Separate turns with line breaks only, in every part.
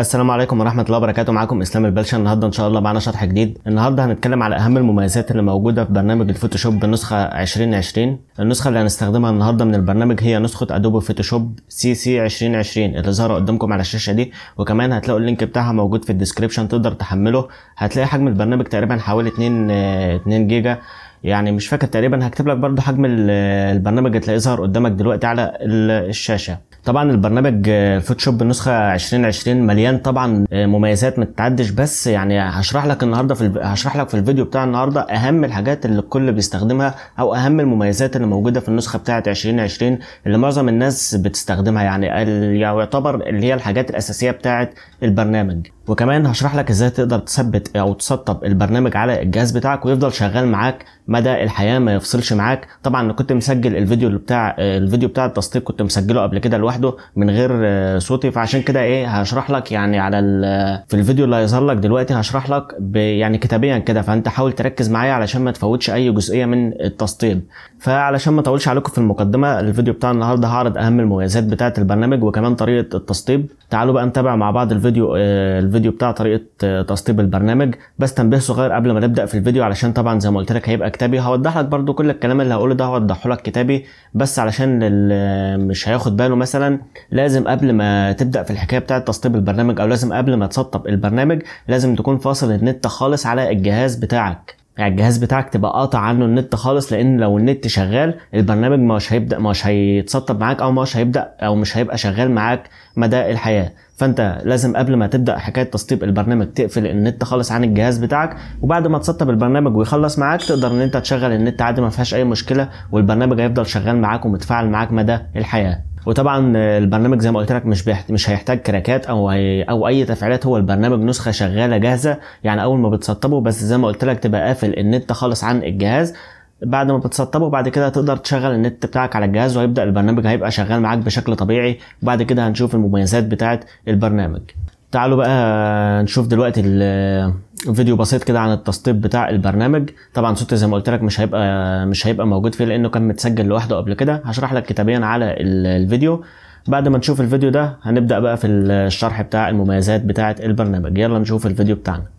السلام عليكم ورحمة الله وبركاته معاكم إسلام البلشة النهاردة إن شاء الله معانا شرح جديد النهاردة هنتكلم على أهم المميزات اللي موجودة في برنامج الفوتوشوب نسخة 2020 النسخة اللي هنستخدمها النهاردة من البرنامج هي نسخة أدوبي فوتوشوب سي سي 2020 اللي ظاهرة قدامكم على الشاشة دي وكمان هتلاقوا اللينك بتاعها موجود في الديسكريبشن تقدر تحمله هتلاقي حجم البرنامج تقريبا حوالي 2 2 آه، جيجا يعني مش فاكر تقريبا هكتب لك برضو حجم البرنامج هتلاقيه ظهر قدامك دلوقتي على الشاشه طبعا البرنامج الفوتوشوب النسخه 2020 مليان طبعا آه، مميزات ما تتعدش بس يعني هشرح لك النهارده في هشرح لك في الفيديو بتاع النهارده اهم الحاجات اللي الكل بيستخدمها او اهم المميزات اللي موجوده في النسخه بتاعه 2020 اللي معظم الناس بتستخدمها يعني يعتبر اللي هي الحاجات الاساسيه بتاعه البرنامج وكمان هشرح لك ازاي تقدر تثبت او تسطب البرنامج على الجهاز بتاعك ويفضل شغال معاك مدى الحياه ما يفصلش معاك طبعا انا كنت مسجل الفيديو اللي بتاع الفيديو بتاع التسطيب كنت مسجله قبل كده لوحده من غير آه، صوتي فعشان كده ايه هشرح لك يعني على آه، في الفيديو اللي هيظهر لك دلوقتي هشرح لك يعني كتابيا كده فانت حاول تركز معايا علشان ما تفوتش اي جزئيه من التسطيب فعلشان ما اطولش عليكم في المقدمه الفيديو بتاع النهارده هعرض اهم المميزات بتاعه البرنامج وكمان طريقه التسطيب تعالوا بقى نتابع مع بعض الفيديو الفيديو آه، الفيديو بتاع طريقه آه، تسطيب البرنامج بس تنبيه صغير قبل ما نبدا في الفيديو علشان طبعا زي ما قلت لك هيبقى كتابي هوضح لك برده كل الكلام اللي هقوله ده هوضحه لك كتابي بس علشان اللي آه، مش هياخد باله مثلا لازم قبل ما تبدا في الحكايه بتاعه تسطيب البرنامج او لازم قبل ما تسطب البرنامج لازم تكون فاصل النت خالص على الجهاز بتاعك يعني الجهاز بتاعك تبقى قاطع عنه النت خالص لان لو النت شغال البرنامج مش هيبدا مش هيتسطب معاك او مش هيبدا او مش هيبقى شغال معاك مدى الحياه فانت لازم قبل ما تبدا حكايه تسطيب البرنامج تقفل النت خالص عن الجهاز بتاعك وبعد ما تسطب البرنامج ويخلص معاك تقدر ان انت تشغل النت عادي ما فيهاش اي مشكله والبرنامج هيفضل شغال معاك ومتفاعل معاك مدى الحياه وطبعا البرنامج زي ما قلت لك مش بيحت... مش هيحتاج كراكات او هي... او اي تفعيلات هو البرنامج نسخه شغاله جاهزه يعني اول ما بتسطبه بس زي ما قلت لك تبقى قافل النت خالص عن الجهاز بعد ما بتسطبه بعد كده هتقدر تشغل النت بتاعك على الجهاز وهيبدا البرنامج هيبقى شغال معاك بشكل طبيعي وبعد كده هنشوف المميزات بتاعه البرنامج تعالوا بقى نشوف دلوقتي فيديو بسيط كده عن التسطيب بتاع البرنامج طبعا صوتي زي ما قلت لك مش هيبقى مش هيبقى موجود فيه لانه كان متسجل لوحده قبل كده هشرح لك كتابيا على الفيديو بعد ما نشوف الفيديو ده هنبدا بقى في الشرح بتاع المميزات بتاعه البرنامج يلا نشوف الفيديو بتاعنا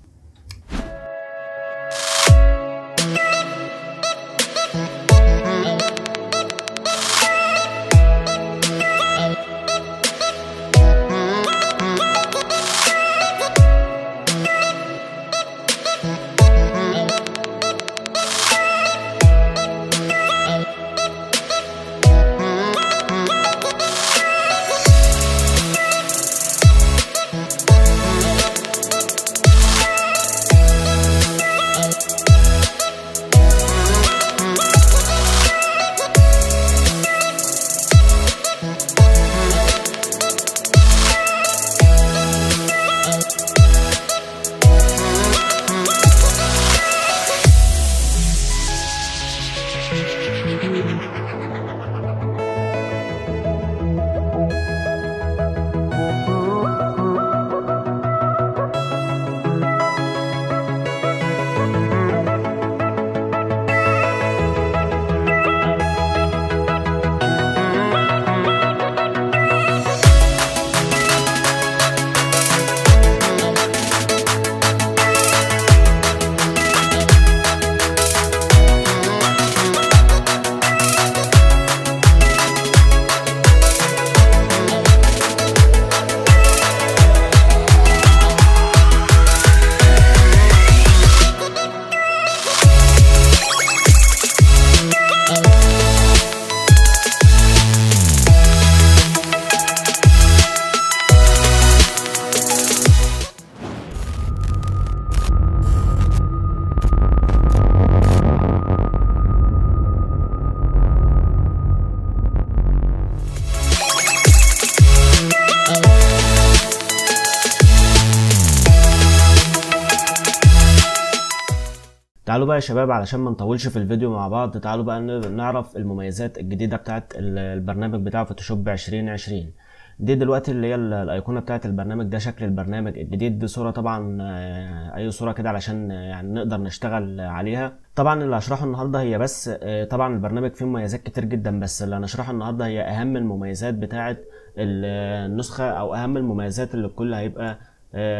بقى يا شباب علشان ما نطولش في الفيديو مع بعض تعالوا بقى نعرف المميزات الجديدة بتاعت البرنامج بتاع فوتوشوب 2020 دي دلوقتي اللي هي الايقونه بتاعت البرنامج ده شكل البرنامج الجديد دي صوره طبعا آه، اي صوره كده علشان آه، يعني نقدر نشتغل عليها طبعا اللي هشرحه النهارده هي بس آه، طبعا البرنامج فيه مميزات كتير جدا بس اللي هنشرحه النهارده هي اهم المميزات بتاعت النسخه او اهم المميزات اللي الكل هيبقى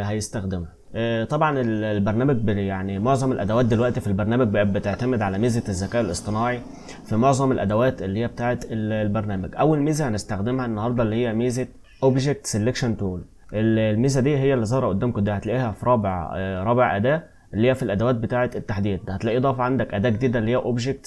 هيستخدمها آه، طبعا البرنامج يعني معظم الادوات دلوقتي في البرنامج بقت بتعتمد على ميزه الذكاء الاصطناعي في معظم الادوات اللي هي بتاعه البرنامج اول ميزه هنستخدمها النهارده اللي هي ميزه اوبجكت سيلكشن تول الميزه دي هي اللي ظاهره قدامكم دي هتلاقيها في رابع آه، رابع اداه اللي هي في الادوات بتاعه التحديد هتلاقي ضاف عندك اداه جديده اللي هي اوبجكت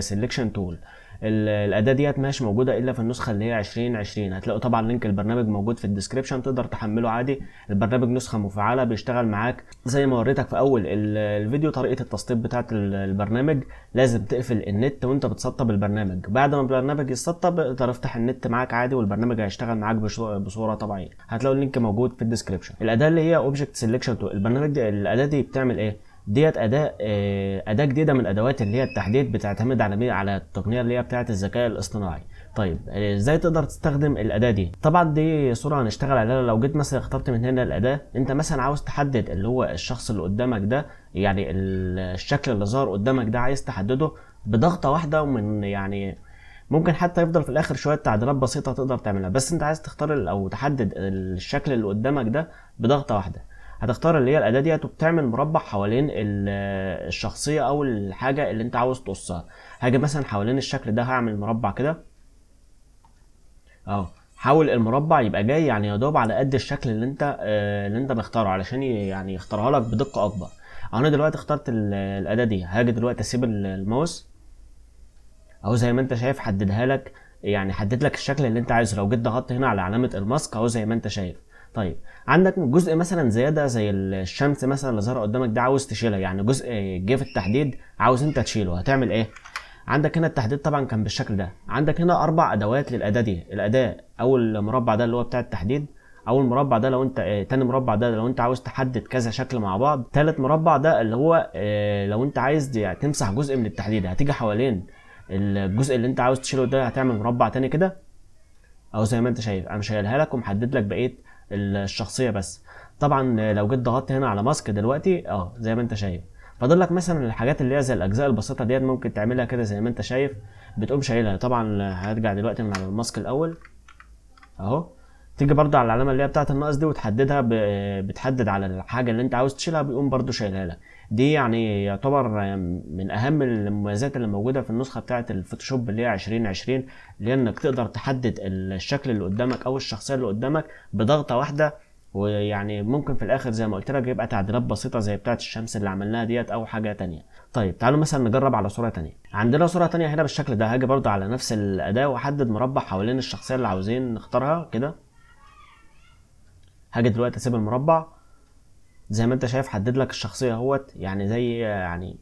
سيلكشن تول الاداه ديت مش موجوده الا في النسخه اللي هي 2020 هتلاقوا طبعا لينك البرنامج موجود في الديسكربشن تقدر تحمله عادي البرنامج نسخه مفعله بيشتغل معاك زي ما وريتك في اول الفيديو طريقه التسطيب بتاعه البرنامج لازم تقفل النت وانت بتسطب البرنامج بعد ما البرنامج يتسطب تقدر افتح النت معاك عادي والبرنامج هيشتغل معاك بصوره طبيعيه هتلاقوا اللينك موجود في الديسكربشن الاداه اللي هي اوبجكت سيلكشن البرنامج الاداه دي بتعمل ايه ديت اداه آه، اداه جديده من ادوات اللي هي التحديد بتعتمد على على التقنيه اللي هي بتاعه الذكاء الاصطناعي طيب آه، ازاي تقدر تستخدم الاداه دي طبعا دي صوره هنشتغل عليها لو جيت مثلا اخترت من هنا الاداه انت مثلا عاوز تحدد اللي هو الشخص اللي قدامك ده يعني الشكل اللي ظهر قدامك ده عايز تحدده بضغطه واحده ومن يعني ممكن حتى يفضل في الاخر شويه تعديلات بسيطه تقدر تعملها بس انت عايز تختار او تحدد الشكل اللي قدامك ده بضغطه واحده هتختار اللي هي الاداه ديت وبتعمل مربع حوالين الشخصيه او الحاجه اللي انت عاوز تقصها هاجي مثلا حوالين الشكل ده هعمل مربع كده اهو حاول المربع يبقى جاي يعني يا دوب على قد الشكل اللي انت آه، اللي انت مختاره علشان يعني يختارها لك بدقه اكبر انا دلوقتي اخترت الاداه دي هاجي دلوقتي اسيب الماوس اهو زي ما انت شايف حددها لك يعني حدد لك الشكل اللي انت عايزه لو جيت ضغطت هنا على علامه الماسك اهو زي ما انت شايف طيب عندك جزء مثلا زياده زي الشمس مثلا اللي ظهر قدامك ده عاوز تشيلها يعني جزء جه في التحديد عاوز انت تشيله هتعمل ايه عندك هنا التحديد طبعا كان بالشكل ده عندك هنا اربع ادوات للاداه دي الاداه اول مربع ده اللي هو بتاع التحديد اول مربع ده لو انت اه تاني مربع ده لو انت عاوز تحدد كذا شكل مع بعض تالت مربع ده اللي هو اه لو انت عايز يعني تمسح جزء من التحديد هتيجي حوالين الجزء اللي انت عاوز تشيله ده هتعمل مربع تاني كده او زي ما انت شايف انا شايلها لك ومحدد لك بقيه الشخصيه بس طبعا لو جيت ضغطت هنا على ماسك دلوقتي اه زي ما انت شايف فاضل لك مثلا الحاجات اللي هي زي الاجزاء البسيطه ديت ممكن تعملها كده زي ما انت شايف بتقوم شايلها طبعا هرجع دلوقتي من على الماسك الاول اهو تيجي برده على العلامه اللي هي بتاعه الناقص دي وتحددها بتحدد على الحاجه اللي انت عاوز تشيلها بيقوم برده شايلها لك دي يعني يعتبر من اهم المميزات اللي موجوده في النسخه بتاعه الفوتوشوب اللي هي 2020 لانك تقدر تحدد الشكل اللي قدامك او الشخصيه اللي قدامك بضغطه واحده ويعني ممكن في الاخر زي ما قلت لك يبقى تعديلات بسيطه زي بتاعه الشمس اللي عملناها ديت او حاجه تانية طيب تعالوا مثلا نجرب على صوره تانية عندنا صوره تانية هنا بالشكل ده هاجي برضه على نفس الاداه واحدد مربع حوالين الشخصيه اللي عاوزين نختارها كده هاجي دلوقتي اسيب المربع زي ما انت شايف حدد لك الشخصيه اهوت يعني زي يعني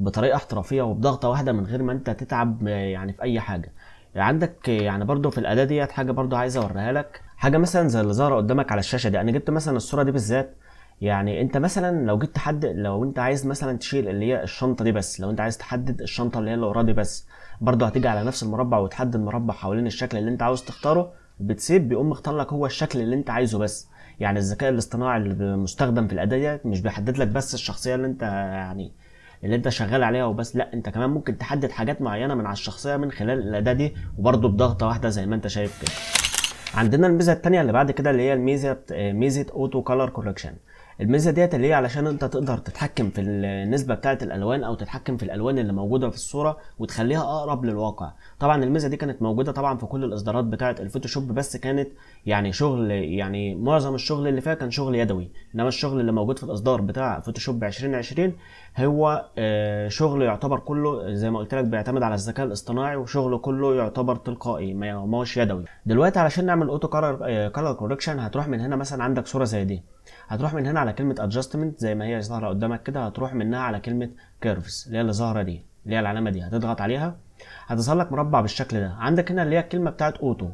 بطريقه احترافيه وبضغطه واحده من غير ما انت تتعب يعني في اي حاجه يعني عندك يعني برضو في الاداه ديت حاجه برضو عايز اوريها لك حاجه مثلا زي اللي ظاهره قدامك على الشاشه دي انا جبت مثلا الصوره دي بالذات يعني انت مثلا لو جيت تحدد لو انت عايز مثلا تشيل اللي هي الشنطه دي بس لو انت عايز تحدد الشنطه اللي هي اللي ورا دي بس برضه هتيجي على نفس المربع وتحدد مربع حوالين الشكل اللي انت عاوز تختاره بتسيب بيقوم مختار لك هو الشكل اللي انت عايزه بس يعني الذكاء الاصطناعي اللي في الاداه دي مش بيحدد لك بس الشخصيه اللي انت يعني اللي انت شغال عليها وبس لا انت كمان ممكن تحدد حاجات معينه من على الشخصيه من خلال الاداه دي وبرده بضغطه واحده زي ما انت شايف كده عندنا الميزه الثانيه اللي بعد كده اللي هي الميزه ميزه اوتو كولر كوركشن الميزه ديت اللي هي علشان انت تقدر تتحكم في النسبه بتاعه الالوان او تتحكم في الالوان اللي موجوده في الصوره وتخليها اقرب للواقع طبعا الميزه دي كانت موجوده طبعا في كل الاصدارات بتاعه الفوتوشوب بس كانت يعني شغل يعني معظم الشغل اللي فيها كان شغل يدوي انما الشغل اللي موجود في الاصدار بتاع فوتوشوب 2020 هو آه، شغل يعتبر كله زي ما قلت لك بيعتمد على الذكاء الاصطناعي وشغله كله يعتبر تلقائي ما هوش يدوي دلوقتي علشان نعمل اوتو كولر كوركشن هتروح من هنا مثلا عندك صوره زي دي هتروح من هنا على كلمه ادجستمنت زي ما هي ظاهره قدامك كده هتروح منها على كلمه كيرفز اللي هي اللي ظاهره دي اللي هي العلامه دي هتضغط عليها هتظهر لك مربع بالشكل ده عندك هنا اللي هي الكلمه بتاعت اوتو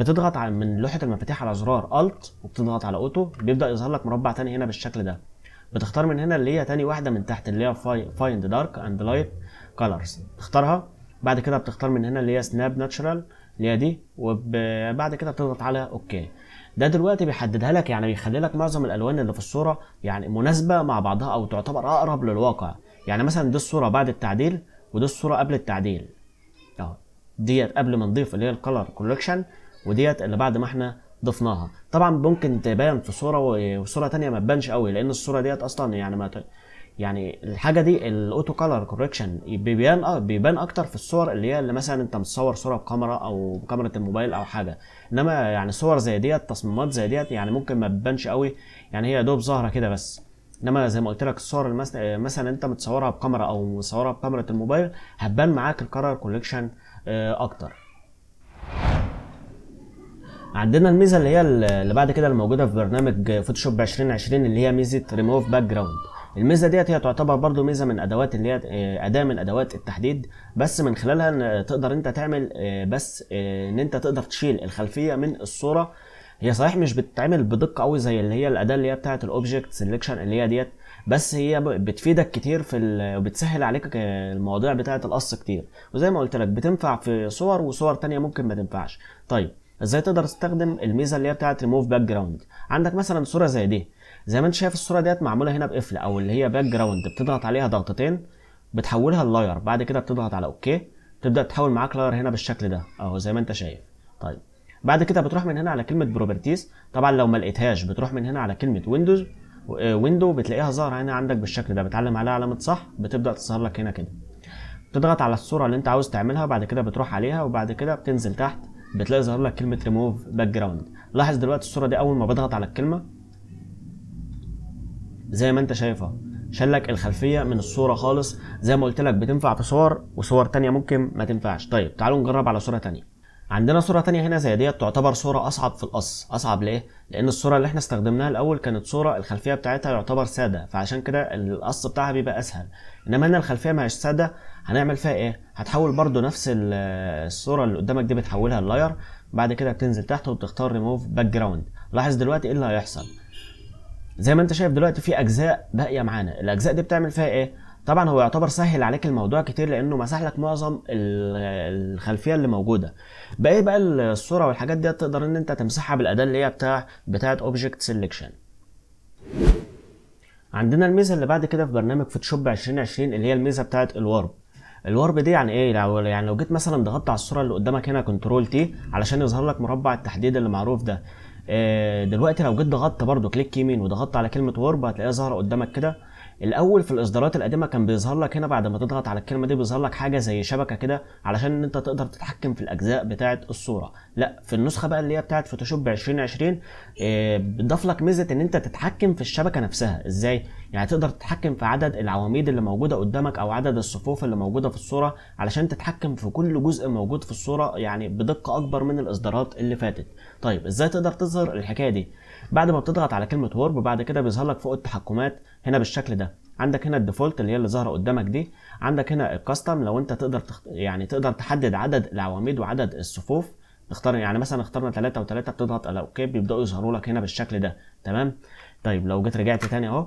بتضغط على من لوحه المفاتيح على زرار الت وبتضغط على اوتو بيبدا يظهر لك مربع تاني هنا بالشكل ده بتختار من هنا اللي هي تاني واحده من تحت اللي هي فايند دارك اند لايت كلرز تختارها بعد كده بتختار من هنا اللي هي سناب ناتشرال اللي هي دي وبعد كده بتضغط على اوكي ده دلوقتي بيحددها لك يعني بيخلي لك معظم الالوان اللي في الصوره يعني مناسبه مع بعضها او تعتبر اقرب للواقع يعني مثلا دي الصوره بعد التعديل ودي الصوره قبل التعديل اهو ديت قبل ما نضيف اللي هي الكلر كولكشن وديت اللي بعد ما احنا ضفناها طبعا ممكن تبان في صوره وصوره تانية ما تبانش قوي لان الصوره ديت اصلا يعني ما يعني الحاجه دي الاوتو كلر كوركشن بيبان بيبان اكتر في الصور اللي هي اللي مثلا انت متصور صوره بكاميرا او بكاميرا الموبايل او حاجه انما يعني صور زي ديت تصميمات زي ديت يعني ممكن ما تبانش قوي يعني هي دوب ظاهره كده بس انما زي ما قلت لك الصور مثلا انت متصورها بكاميرا او مصورها بكاميرا الموبايل هتبان معاك الكلر كوليكشن آه، اكتر عندنا الميزه اللي هي اللي بعد كده الموجوده في برنامج فوتوشوب 2020 اللي هي ميزه ريموف باك جراوند الميزه ديت هي تعتبر برضو ميزه من ادوات اللي هي آه، اداه من ادوات التحديد بس من خلالها تقدر انت تعمل آه، بس آه، ان انت تقدر تشيل الخلفيه من الصوره هي صحيح مش بتتعمل بدقه قوي زي اللي هي الاداه اللي هي بتاعه الاوبجكت سيلكشن اللي هي ديت بس هي بتفيدك كتير في وبتسهل عليك المواضيع بتاعه القص كتير وزي ما قلت لك بتنفع في صور وصور تانية ممكن ما تنفعش طيب ازاي تقدر تستخدم الميزه اللي هي بتاعه ريموف باك جراوند عندك مثلا صوره زي دي زي ما انت شايف الصوره ديت معموله هنا بقفل او اللي هي باك جراوند بتضغط عليها ضغطتين بتحولها للاير بعد كده بتضغط على اوكي تبدا تحول معاك لاير هنا بالشكل ده اهو زي ما انت شايف طيب بعد كده بتروح من هنا على كلمه بروبرتيز طبعا لو ما لقيتهاش بتروح من هنا على كلمه ويندوز ويندو آه، بتلاقيها ظاهره هنا عندك بالشكل ده بتعلم عليها علامه صح بتبدا تظهر لك هنا كده بتضغط على الصوره اللي انت عاوز تعملها بعد كده بتروح عليها وبعد كده بتنزل تحت بتلاقي ظاهر لك كلمه ريموف باك جراوند لاحظ دلوقتي الصوره دي اول ما بضغط على الكلمه زي ما انت شايفها شلك الخلفيه من الصوره خالص زي ما قلت لك بتنفع في صور وصور تانية ممكن ما تنفعش طيب تعالوا نجرب على صوره تانية عندنا صوره تانية هنا زي ديت تعتبر صوره اصعب في القص اصعب ليه لان الصوره اللي احنا استخدمناها الاول كانت صوره الخلفيه بتاعتها يعتبر ساده فعشان كده القص بتاعها بيبقى اسهل انما هنا الخلفيه ما هيش ساده هنعمل فيها ايه هتحول برده نفس الصوره اللي قدامك دي بتحولها للاير بعد كده بتنزل تحت وبتختار ريموف باك جراوند لاحظ دلوقتي ايه اللي هيحصل زي ما انت شايف دلوقتي في اجزاء باقيه معانا الاجزاء دي بتعمل فيها ايه طبعا هو يعتبر سهل عليك الموضوع كتير لانه مسح لك معظم الخلفيه اللي موجوده باقي بقى الصوره والحاجات دي تقدر ان انت تمسحها بالاداه اللي هي بتاع بتاعه اوبجكت سيلكشن عندنا الميزه اللي بعد كده في برنامج فوتوشوب 2020 اللي هي الميزه بتاعه الورب الورب دي يعني ايه لو يعني لو جيت مثلا ضغطت على الصوره اللي قدامك هنا كنترول تي علشان يظهر لك مربع التحديد اللي معروف ده آه، دلوقتي لو جيت ضغطت برضو كليك يمين وضغطت على كلمه ورب هتلاقيها ظاهره قدامك كده الاول في الاصدارات القديمه كان بيظهر لك هنا بعد ما تضغط على الكلمه دي بيظهر لك حاجه زي شبكه كده علشان ان انت تقدر تتحكم في الاجزاء بتاعه الصوره لا في النسخه بقى اللي هي بتاعه فوتوشوب 2020 بتضاف لك ميزه ان انت تتحكم في الشبكه نفسها ازاي يعني تقدر تتحكم في عدد العواميد اللي موجوده قدامك او عدد الصفوف اللي موجوده في الصوره علشان تتحكم في كل جزء موجود في الصوره يعني بدقه اكبر من الاصدارات اللي فاتت طيب ازاي تقدر تظهر الحكايه دي بعد ما بتضغط على كلمه ورب بعد كده بيظهر لك فوق التحكمات هنا بالشكل ده عندك هنا الديفولت اللي هي اللي ظاهره قدامك دي عندك هنا الكاستم لو انت تقدر تخ... يعني تقدر تحدد عدد العواميد وعدد الصفوف تختار يعني مثلا اخترنا 3 و3 بتضغط على اوكي بيبداوا يظهروا لك هنا بالشكل ده تمام طيب لو جيت رجعت تاني اهو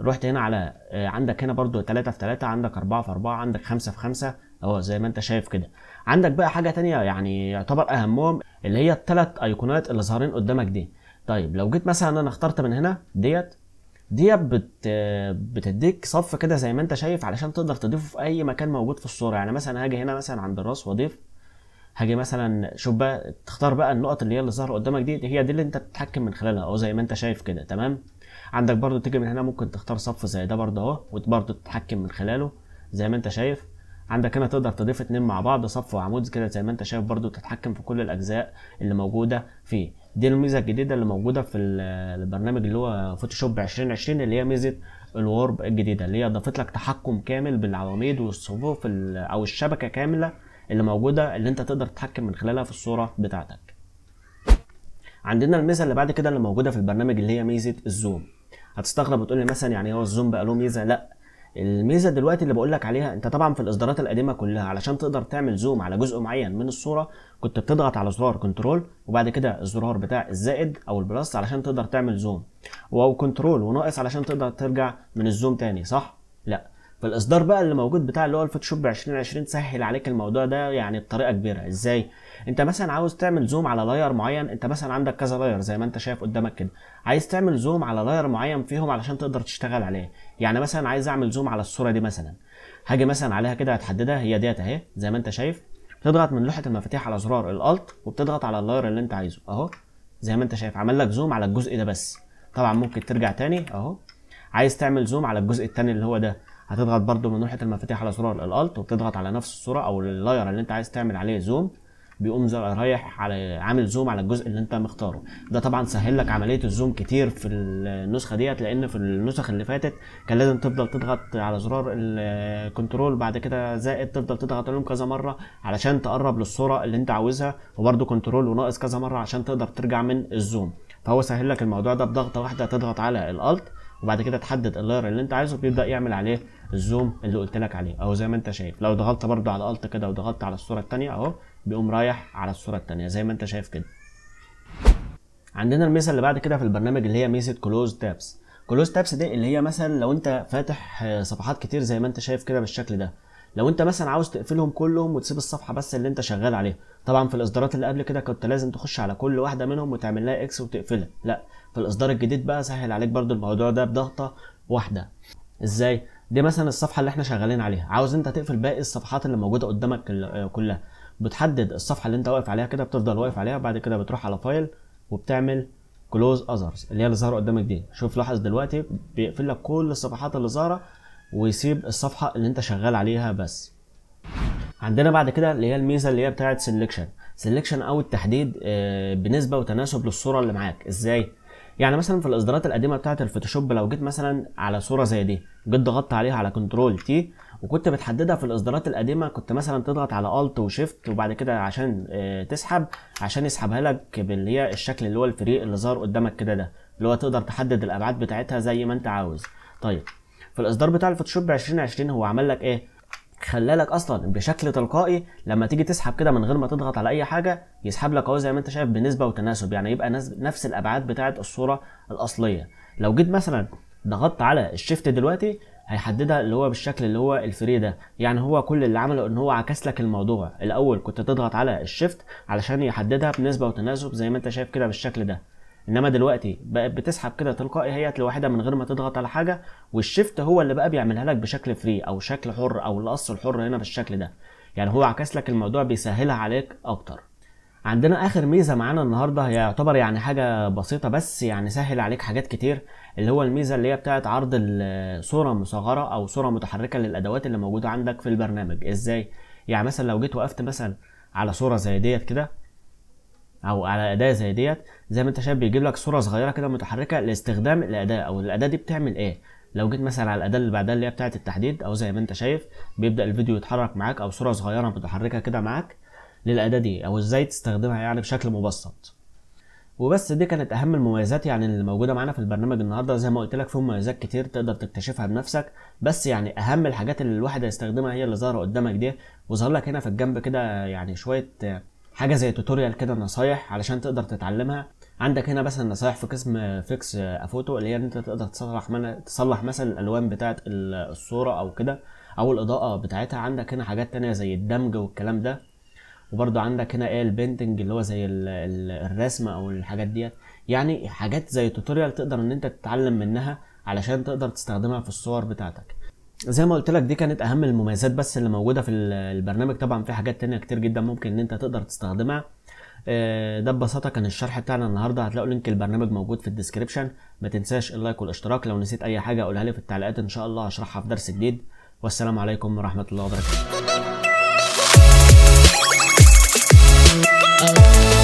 رحت هنا على آه، عندك هنا برده 3 في 3 عندك 4 في 4 عندك 5 في 5 اهو زي ما انت شايف كده عندك بقى حاجه ثانيه يعني يعتبر اهمهم اللي هي الثلاث ايقونات اللي ظاهرين قدامك دي طيب لو جيت مثلا انا اخترت من هنا ديت دي بت بتديك صف كده زي ما انت شايف علشان تقدر تضيفه في اي مكان موجود في الصوره يعني مثلا هاجي هنا مثلا عند الراس واضيف هاجي مثلا شوف بقى تختار بقى النقط اللي هي اللي ظاهره قدامك دي هي دي اللي انت بتتحكم من خلالها او زي ما انت شايف كده تمام عندك برضو تيجي من هنا ممكن تختار صف زي ده برضو اهو وبرضو تتحكم من خلاله زي ما انت شايف عندك هنا تقدر تضيف اتنين مع بعض صف وعمود كده زي ما انت شايف برضو تتحكم في كل الاجزاء اللي موجوده فيه دي الميزه الجديده اللي موجوده في البرنامج اللي هو فوتوشوب 2020 اللي هي ميزه الورب الجديده اللي هي اضافت لك تحكم كامل بالعواميد والصفوف او الشبكه كامله اللي موجوده اللي انت تقدر تتحكم من خلالها في الصوره بتاعتك عندنا الميزه اللي بعد كده اللي موجوده في البرنامج اللي هي ميزه الزوم هتستغرب وتقول لي مثلا يعني هو الزوم بقى له ميزه لا الميزه دلوقتي اللي بقول لك عليها انت طبعا في الاصدارات القديمه كلها علشان تقدر تعمل زوم على جزء معين من الصوره كنت بتضغط على زرار كنترول وبعد كده الزرار بتاع الزائد او البلس علشان تقدر تعمل زوم او كنترول وناقص علشان تقدر ترجع من الزوم تاني صح فالاصدار بقى اللي موجود بتاع اللي هو الفوتوشوب 2020 سهل عليك الموضوع ده يعني بطريقه كبيره ازاي انت مثلا عاوز تعمل زوم على لاير معين انت مثلا عندك كذا لاير زي ما انت شايف قدامك كده عايز تعمل زوم على لاير معين فيهم علشان تقدر تشتغل عليه يعني مثلا عايز اعمل زوم على الصوره دي مثلا هاجي مثلا عليها كده هتحددها هي ديت اهي زي ما انت شايف تضغط من لوحه المفاتيح على زرار الالت وبتضغط على اللاير اللي انت عايزه اهو زي ما انت شايف عمل لك زوم على الجزء ده بس طبعا ممكن ترجع تاني اهو عايز تعمل زوم على الجزء التاني اللي هو ده هتضغط برده من ناحيه المفاتيح على زرار الالت وبتضغط على نفس الصوره او اللاير اللي انت عايز تعمل عليه زوم بيقوم رايح على عامل زوم على الجزء اللي انت مختاره ده طبعا سهل لك عمليه الزوم كتير في النسخه ديت لان في النسخ اللي فاتت كان لازم تفضل تضغط على زرار الكنترول بعد كده زائد تفضل تضغط عليهم كذا مره علشان تقرب للصوره اللي انت عاوزها وبرده كنترول وناقص كذا مره عشان تقدر ترجع من الزوم فهو سهل لك الموضوع ده بضغطه واحده تضغط على الالت وبعد كده تحدد اللاير اللي انت عايزه بيبدا يعمل عليه الزوم اللي قلت لك عليه اهو زي ما انت شايف لو ضغطت برده على الت كده وضغطت على الصوره الثانيه اهو بيقوم رايح على الصوره الثانيه زي ما انت شايف كده عندنا الميزه اللي بعد كده في البرنامج اللي هي ميزه كلوز تابس كلوز تابس دي اللي هي مثلا لو انت فاتح صفحات كتير زي ما انت شايف كده بالشكل ده لو انت مثلا عاوز تقفلهم كلهم وتسيب الصفحه بس اللي انت شغال عليها طبعا في الاصدارات اللي قبل كده كنت لازم تخش على كل واحده منهم وتعمل لها اكس وتقفلها لا في الاصدار الجديد بقى سهل عليك برضو الموضوع ده بضغطه واحده ازاي دي مثلا الصفحه اللي احنا شغالين عليها عاوز انت تقفل باقي الصفحات اللي موجوده قدامك آه، كلها بتحدد الصفحه اللي انت واقف عليها كده بتفضل واقف عليها وبعد كده بتروح على فايل وبتعمل كلوز اذرز اللي هي اللي ظاهره قدامك دي شوف لاحظ دلوقتي بيقفل لك كل الصفحات اللي ظاهره ويسيب الصفحه اللي انت شغال عليها بس عندنا بعد كده اللي هي الميزه اللي هي بتاعه سيلكشن سيلكشن او التحديد آه، بنسبه وتناسب للصوره اللي معاك ازاي يعني مثلا في الاصدارات القديمه بتاعه الفوتوشوب لو جيت مثلا على صوره زي دي جيت ضغطت عليها على كنترول تي وكنت بتحددها في الاصدارات القديمه كنت مثلا تضغط على الت وشيفت وبعد كده عشان آه، تسحب عشان يسحبها لك باللي هي الشكل اللي هو الفريق اللي ظهر قدامك كده ده اللي هو تقدر تحدد الابعاد بتاعتها زي ما انت عاوز طيب فالاصدار بتاع الفوتوشوب 2020 هو عمل لك ايه لك اصلا بشكل تلقائي لما تيجي تسحب كده من غير ما تضغط على اي حاجه يسحب لك اهو زي ما انت شايف بنسبه وتناسب يعني يبقى نفس الابعاد بتاعه الصوره الاصليه لو جيت مثلا ضغطت على الشيفت دلوقتي هيحددها اللي هو بالشكل اللي هو الفري ده يعني هو كل اللي عمله ان هو عكس لك الموضوع الاول كنت تضغط على الشيفت علشان يحددها بنسبه وتناسب زي ما انت شايف كده بالشكل ده انما دلوقتي بقت بتسحب كده تلقائي هي لوحدها من غير ما تضغط على حاجه والشيفت هو اللي بقى بيعملها لك بشكل فري او شكل حر او القص الحر هنا بالشكل ده يعني هو عكس لك الموضوع بيسهلها عليك اكتر عندنا اخر ميزه معانا النهارده هي يعتبر يعني حاجه بسيطه بس يعني سهل عليك حاجات كتير اللي هو الميزه اللي هي بتاعه عرض الصوره مصغره او صوره متحركه للادوات اللي موجوده عندك في البرنامج ازاي يعني مثلا لو جيت وقفت مثلا على صوره زي ديت كده او على اداه زي ديت زي ما انت شايف بيجيب لك صوره صغيره كده متحركه لاستخدام الاداه او الاداه دي بتعمل ايه لو جيت مثلا على الاداه اللي بعدها اللي هي بتاعه التحديد او زي ما انت شايف بيبدا الفيديو يتحرك معاك او صوره صغيره متحركه كده معاك للاداه دي او ازاي تستخدمها يعني بشكل مبسط وبس دي كانت اهم المميزات يعني اللي موجوده معانا في البرنامج النهارده زي ما قلت لك في مميزات كتير تقدر تكتشفها بنفسك بس يعني اهم الحاجات اللي الواحد هيستخدمها هي اللي ظاهره قدامك دي وظهر لك هنا في الجنب كده يعني شويه حاجه زي توتوريال كده نصايح علشان تقدر تتعلمها عندك هنا مثلا نصايح في قسم فيكس افوتو اللي هي ان انت تقدر تصلح تصلح مثلا الالوان بتاعه الصوره او كده او الاضاءه بتاعتها عندك هنا حاجات تانية زي الدمج والكلام ده وبرده عندك هنا ايه البينتنج اللي هو زي ال الرسم او الحاجات ديت يعني حاجات زي توتوريال تقدر ان انت تتعلم منها علشان تقدر تستخدمها في الصور بتاعتك زي ما قلت لك دي كانت اهم المميزات بس اللي موجوده في البرنامج طبعا في حاجات تانية كتير جدا ممكن ان انت تقدر تستخدمها آه، ده ببساطه كان الشرح بتاعنا النهارده هتلاقوا لينك البرنامج موجود في الديسكربشن ما تنساش اللايك والاشتراك لو نسيت اي حاجه قولها لي في التعليقات ان شاء الله هشرحها في درس جديد والسلام عليكم ورحمه الله وبركاته